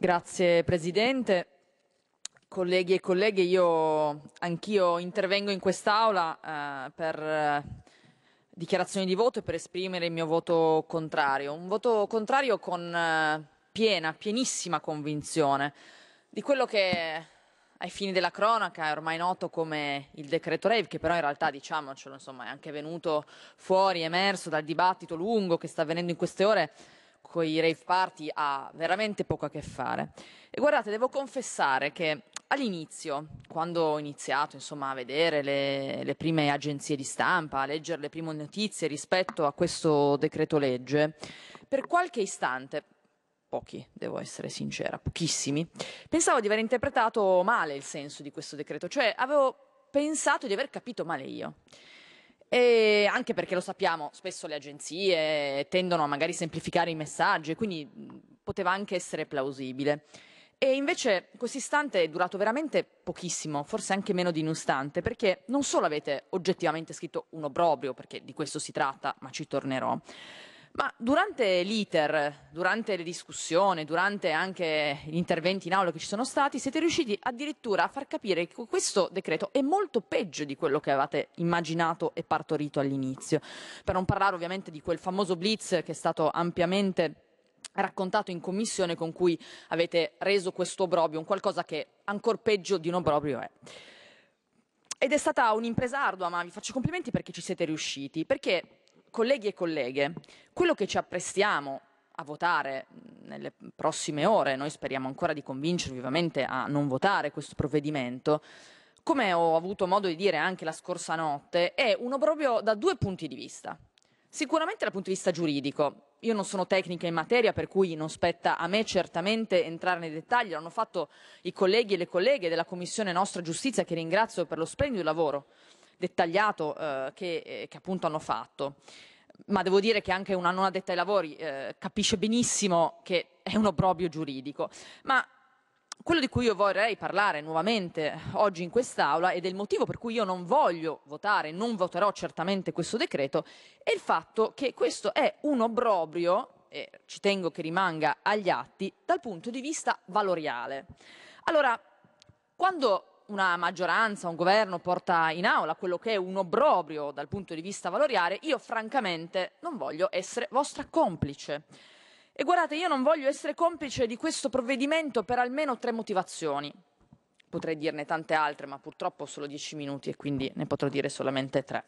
Grazie Presidente. Colleghi e colleghe, io anch'io intervengo in quest'Aula eh, per eh, dichiarazioni di voto e per esprimere il mio voto contrario. Un voto contrario con eh, piena, pienissima convinzione di quello che ai fini della cronaca è ormai noto come il decreto Rave, che però in realtà diciamocelo, insomma, è anche venuto fuori, emerso dal dibattito lungo che sta avvenendo in queste ore con i rave party ha veramente poco a che fare. E guardate, devo confessare che all'inizio, quando ho iniziato insomma, a vedere le, le, prime agenzie di stampa, a leggere le prime notizie rispetto a questo decreto legge, per qualche istante, pochi, devo essere sincera, pochissimi, pensavo di aver interpretato male il senso di questo decreto, cioè avevo pensato di aver capito male io. E anche perché lo sappiamo, spesso le agenzie tendono a magari semplificare i messaggi, quindi poteva anche essere plausibile. E invece questo istante è durato veramente pochissimo, forse anche meno di un istante, perché non solo avete oggettivamente scritto un obbrobrio, perché di questo si tratta, ma ci tornerò, ma durante l'iter, durante le discussioni, durante anche gli interventi in aula che ci sono stati, siete riusciti addirittura a far capire che questo decreto è molto peggio di quello che avevate immaginato e partorito all'inizio. Per non parlare ovviamente di quel famoso blitz che è stato ampiamente raccontato in commissione con cui avete reso questo obbrobio un qualcosa che ancor peggio di un obbrobio è. Ed è stata un'impresa ardua, ma vi faccio complimenti perché ci siete riusciti, perché colleghi e colleghe, quello che ci apprestiamo a votare nelle prossime ore, noi speriamo ancora di convincervi ovviamente a non votare questo provvedimento, come ho avuto modo di dire anche la scorsa notte, è uno proprio da due punti di vista. Sicuramente dal punto di vista giuridico, io non sono tecnica in materia, per cui non spetta a me certamente entrare nei dettagli, l'hanno fatto i colleghi e le colleghe della Commissione nostra giustizia che ringrazio per lo splendido lavoro dettagliato eh, che, eh, che appunto hanno fatto ma devo dire che anche una non addetta ai lavori eh, capisce benissimo che è un obbrobio giuridico. Ma quello di cui io vorrei parlare nuovamente oggi in quest'Aula e del motivo per cui io non voglio votare, non voterò certamente questo decreto, è il fatto che questo è un obbrobrio, e ci tengo che rimanga agli atti, dal punto di vista valoriale. Allora, quando una maggioranza, un governo porta in aula quello che è un obbrobrio dal punto di vista valoriale, io francamente non voglio essere vostra complice. E guardate, io non voglio essere complice di questo provvedimento per almeno tre motivazioni. Potrei dirne tante altre, ma purtroppo ho solo dieci minuti e quindi ne potrò dire solamente tre.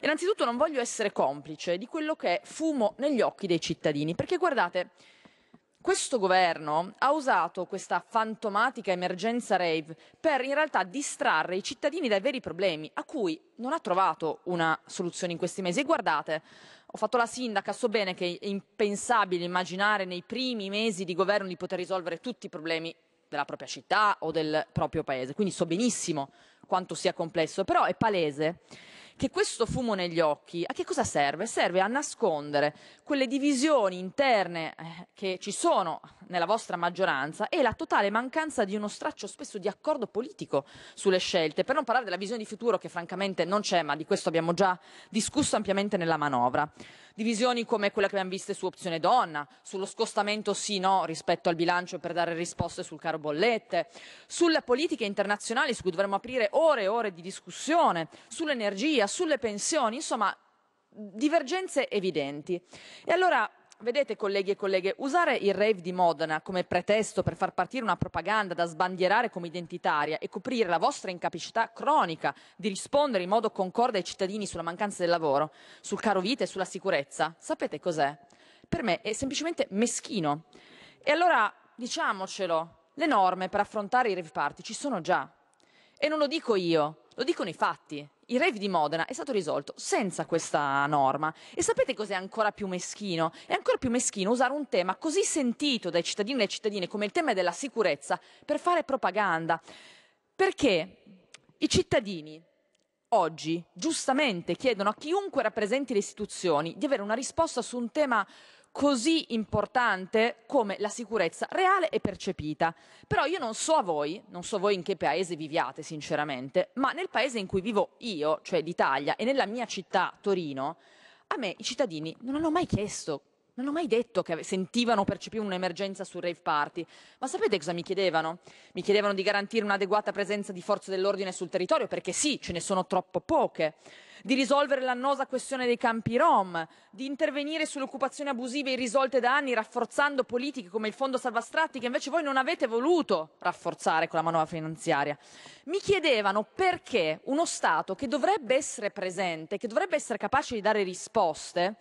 Innanzitutto non voglio essere complice di quello che è fumo negli occhi dei cittadini, perché guardate, questo governo ha usato questa fantomatica emergenza rave per in realtà distrarre i cittadini dai veri problemi a cui non ha trovato una soluzione in questi mesi. E guardate, ho fatto la sindaca, so bene che è impensabile immaginare nei primi mesi di governo di poter risolvere tutti i problemi della propria città o del proprio paese, quindi so benissimo quanto sia complesso, però è palese che questo fumo negli occhi a che cosa serve? Serve a nascondere quelle divisioni interne eh, che ci sono nella vostra maggioranza e la totale mancanza di uno straccio spesso di accordo politico sulle scelte, per non parlare della visione di futuro che francamente non c'è, ma di questo abbiamo già discusso ampiamente nella manovra divisioni come quella che abbiamo visto su opzione donna, sullo scostamento sì no rispetto al bilancio per dare risposte sul caro bollette, sulle politiche internazionali su cui dovremmo aprire ore e ore di discussione, sull'energia, sulle pensioni, insomma divergenze evidenti. E allora vedete colleghi e colleghe, usare il rave di Modena come pretesto per far partire una propaganda da sbandierare come identitaria e coprire la vostra incapacità cronica di rispondere in modo concorde ai cittadini sulla mancanza del lavoro, sul caro vita e sulla sicurezza, sapete cos'è? Per me è semplicemente meschino. E allora diciamocelo, le norme per affrontare i rave party ci sono già. E non lo dico io, lo dicono i fatti il rave di Modena è stato risolto senza questa norma. E sapete cos'è ancora più meschino? È ancora più meschino usare un tema così sentito dai cittadini e dalle cittadine come il tema della sicurezza per fare propaganda. Perché i cittadini oggi giustamente chiedono a chiunque rappresenti le istituzioni di avere una risposta su un tema così importante come la sicurezza reale e percepita. Però io non so a voi, non so voi in che paese viviate sinceramente, ma nel paese in cui vivo io, cioè l'Italia, e nella mia città, Torino, a me i cittadini non hanno mai chiesto non ho mai detto che sentivano o percepivano un'emergenza sul rave party, ma sapete cosa mi chiedevano? Mi chiedevano di garantire un'adeguata presenza di forze dell'ordine sul territorio, perché sì, ce ne sono troppo poche, di risolvere l'annosa questione dei campi rom, di intervenire sulle occupazioni abusive irrisolte da anni, rafforzando politiche come il Fondo salvastratti che invece voi non avete voluto rafforzare con la manovra finanziaria. Mi chiedevano perché uno Stato che dovrebbe essere presente, che dovrebbe essere capace di dare risposte,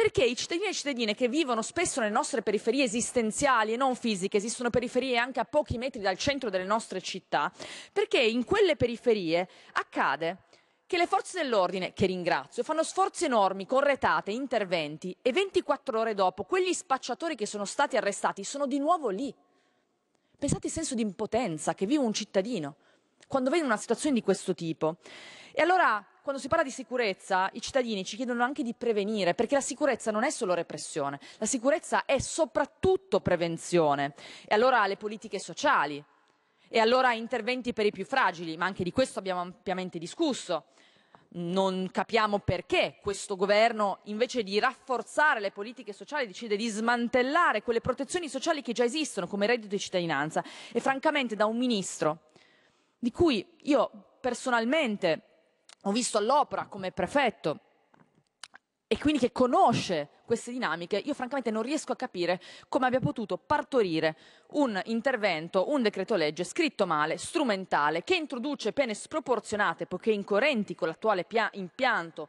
perché i cittadini e cittadine che vivono spesso nelle nostre periferie esistenziali e non fisiche, esistono periferie anche a pochi metri dal centro delle nostre città, perché in quelle periferie accade che le forze dell'ordine, che ringrazio, fanno sforzi enormi con retate, interventi e 24 ore dopo quegli spacciatori che sono stati arrestati sono di nuovo lì. Pensate il senso di impotenza che vive un cittadino quando vede una situazione di questo tipo. E allora quando si parla di sicurezza i cittadini ci chiedono anche di prevenire, perché la sicurezza non è solo repressione, la sicurezza è soprattutto prevenzione. E allora le politiche sociali, e allora interventi per i più fragili, ma anche di questo abbiamo ampiamente discusso. Non capiamo perché questo governo, invece di rafforzare le politiche sociali, decide di smantellare quelle protezioni sociali che già esistono, come reddito di cittadinanza. E francamente da un ministro di cui io personalmente ho visto all'opera come prefetto e quindi che conosce queste dinamiche, io francamente non riesco a capire come abbia potuto partorire un intervento, un decreto legge scritto male, strumentale, che introduce pene sproporzionate poiché incoerenti con l'attuale impianto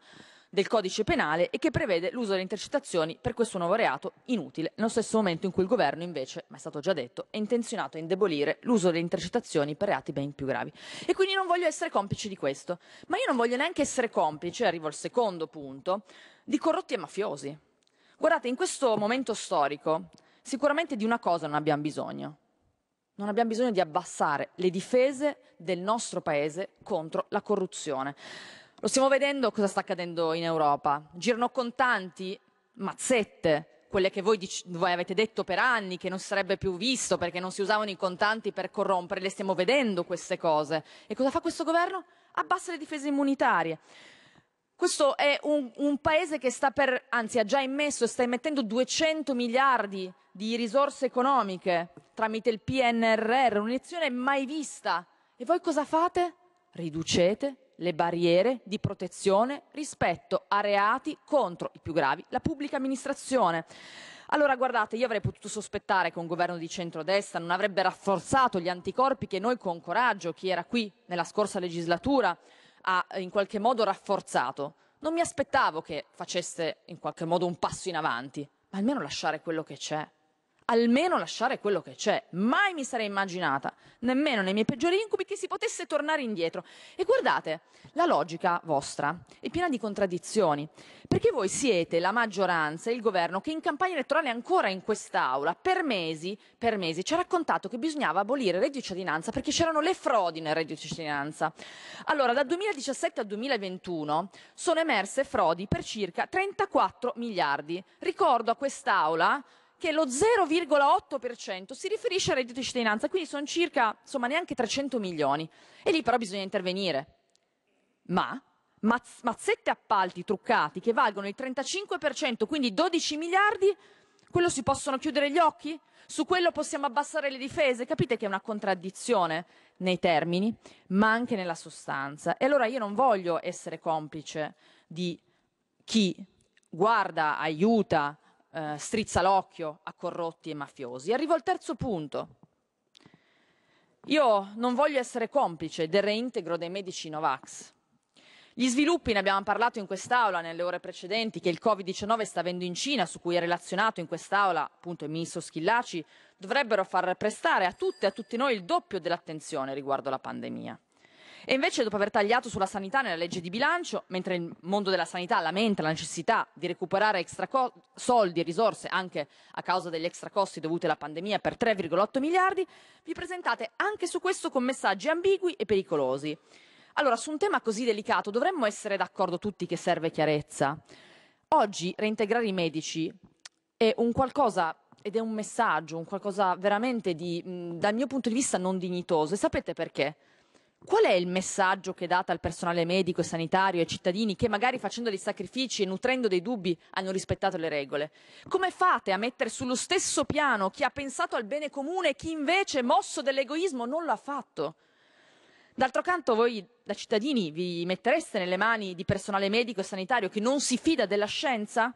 del codice penale e che prevede l'uso delle intercettazioni per questo nuovo reato inutile, nello stesso momento in cui il governo invece, ma è stato già detto, è intenzionato a indebolire l'uso delle intercettazioni per reati ben più gravi. E quindi non voglio essere complice di questo, ma io non voglio neanche essere complice, arrivo al secondo punto, di corrotti e mafiosi. Guardate, in questo momento storico sicuramente di una cosa non abbiamo bisogno, non abbiamo bisogno di abbassare le difese del nostro Paese contro la corruzione. Lo stiamo vedendo cosa sta accadendo in Europa. Girano contanti, mazzette, quelle che voi, dic- voi, avete detto per anni che non sarebbe più visto perché non si usavano i contanti per corrompere, le stiamo vedendo queste cose. E cosa fa questo governo? Abbassa le difese immunitarie. Questo è un, un paese che sta per, anzi ha già immesso e sta immettendo 200 miliardi di risorse economiche tramite il PNRR, un'iniezione mai vista. E voi cosa fate? Riducete le barriere di protezione rispetto a reati contro i più gravi, la pubblica amministrazione. Allora, guardate, io avrei potuto sospettare che un governo di centrodestra non avrebbe rafforzato gli anticorpi che noi con coraggio, chi era qui nella scorsa legislatura, ha eh, in qualche modo rafforzato. Non mi aspettavo che facesse in qualche modo un passo in avanti, ma almeno lasciare quello che c'è almeno lasciare quello che c'è. Mai mi sarei immaginata, nemmeno nei miei peggiori incubi, che si potesse tornare indietro. E guardate, la logica vostra è piena di contraddizioni, perché voi siete la maggioranza e il governo che in campagna elettorale ancora in quest'Aula per mesi, per mesi ci ha raccontato che bisognava abolire il reddito di cittadinanza perché c'erano le frodi nel reddito di cittadinanza. Allora, dal 2017 al 2021 sono emerse frodi per circa 34 miliardi. Ricordo a quest'Aula che lo 0,8% si riferisce al reddito di cittadinanza, quindi sono circa, insomma, neanche 300 milioni. E lì però bisogna intervenire. Ma mazzette appalti truccati che valgono il 35%, quindi 12 miliardi, quello si possono chiudere gli occhi? Su quello possiamo abbassare le difese? Capite che è una contraddizione nei termini, ma anche nella sostanza. E allora io non voglio essere complice di chi guarda, aiuta, eh, strizza l'occhio a corrotti e mafiosi. Arrivo al terzo punto. Io non voglio essere complice del reintegro dei medici Novax. Gli sviluppi, ne abbiamo parlato in quest'Aula nelle ore precedenti, che il Covid-19 sta avendo in Cina, su cui è relazionato in quest'Aula appunto il ministro Schillaci, dovrebbero far prestare a tutte e a tutti noi il doppio dell'attenzione riguardo alla pandemia. E invece, dopo aver tagliato sulla sanità nella legge di bilancio, mentre il mondo della sanità lamenta la necessità di recuperare extra co- soldi e risorse anche a causa degli extra costi dovuti alla pandemia per 3,8 miliardi, vi presentate anche su questo con messaggi ambigui e pericolosi. Allora, su un tema così delicato dovremmo essere d'accordo tutti che serve chiarezza. Oggi reintegrare i medici è un qualcosa ed è un messaggio, un qualcosa veramente di, dal mio punto di vista non dignitoso. E sapete perché? Qual è il messaggio che date al personale medico e sanitario e ai cittadini che magari facendo dei sacrifici e nutrendo dei dubbi hanno rispettato le regole? Come fate a mettere sullo stesso piano chi ha pensato al bene comune e chi invece, mosso dall'egoismo, non l'ha fatto? D'altro canto voi da cittadini vi mettereste nelle mani di personale medico e sanitario che non si fida della scienza?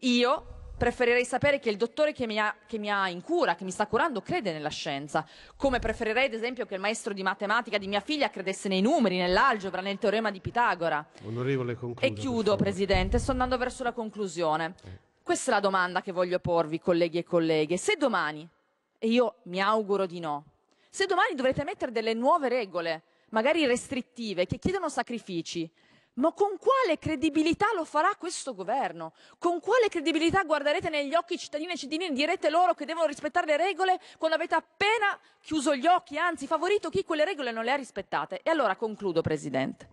Io, Preferirei sapere che il dottore che mi, ha, che mi, ha, in cura, che mi sta curando, crede nella scienza. Come preferirei, ad esempio, che il maestro di matematica di mia figlia credesse nei numeri, nell'algebra, nel teorema di Pitagora. Onorevole, conclusione. E chiudo, Presidente, sto andando verso la conclusione. Eh. Questa è la domanda che voglio porvi, colleghi e colleghe. Se domani, e io mi auguro di no, se domani dovrete mettere delle nuove regole, magari restrittive, che chiedono sacrifici, ma con quale credibilità lo farà questo governo? Con quale credibilità guarderete negli occhi cittadini e cittadini e direte loro che devono rispettare le regole quando avete appena chiuso gli occhi, anzi favorito chi quelle regole non le ha rispettate? E allora concludo, Presidente.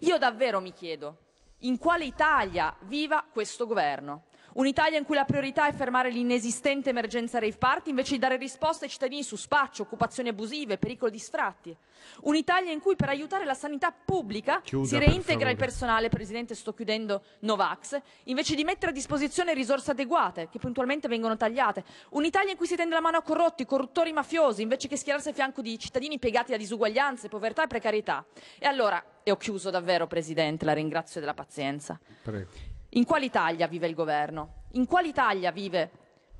Io davvero mi chiedo in quale Italia viva questo governo. Un'Italia in cui la priorità è fermare l'inesistente emergenza rave party invece di dare risposte ai cittadini su spaccio, occupazioni abusive, pericolo di sfratti. Un'Italia in cui per aiutare la sanità pubblica Chiuda, si reintegra il personale, Presidente, sto chiudendo, Novax, invece di mettere a disposizione risorse adeguate che puntualmente vengono tagliate. Un'Italia in cui si tende la mano a corrotti, corruttori mafiosi, invece che schierarsi a fianco di cittadini piegati da disuguaglianze, povertà e precarietà. E allora, e ho chiuso davvero, Presidente, la ringrazio della pazienza. Prego. In quale Italia vive il governo? In quale Italia vive?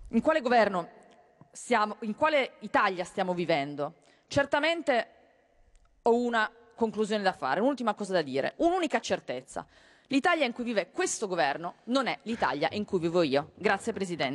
In quale governo siamo, in quale Italia stiamo vivendo? Certamente ho una conclusione da fare, un'ultima cosa da dire, un'unica certezza. L'Italia in cui vive questo governo non è l'Italia in cui vivo io. Grazie Presidente.